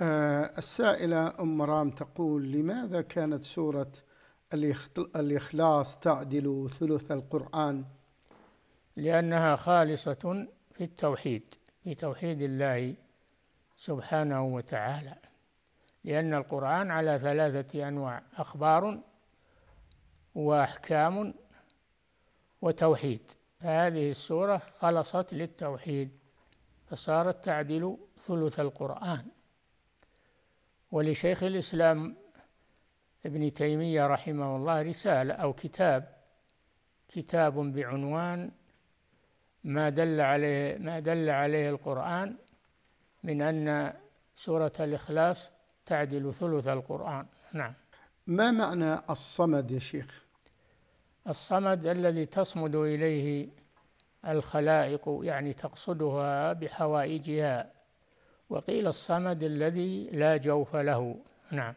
آه، السائلة أم مرام تقول لماذا كانت سورة الإخلاص تعدل ثلث القرآن لأنها خالصة في التوحيد في توحيد الله سبحانه وتعالى لأن القرآن على ثلاثة أنواع أخبار وأحكام وتوحيد هذه السورة خلصت للتوحيد فصارت تعدل ثلث القرآن ولشيخ الإسلام ابن تيمية رحمه الله رسالة أو كتاب كتاب بعنوان ما دل عليه ما دل عليه القرآن من أن سورة الإخلاص تعدل ثلث القرآن نعم ما معنى الصمد يا شيخ الصمد الذي تصمد إليه الخلائق يعني تقصدها بحوائجها وقيل الصمد الذي لا جوف له نعم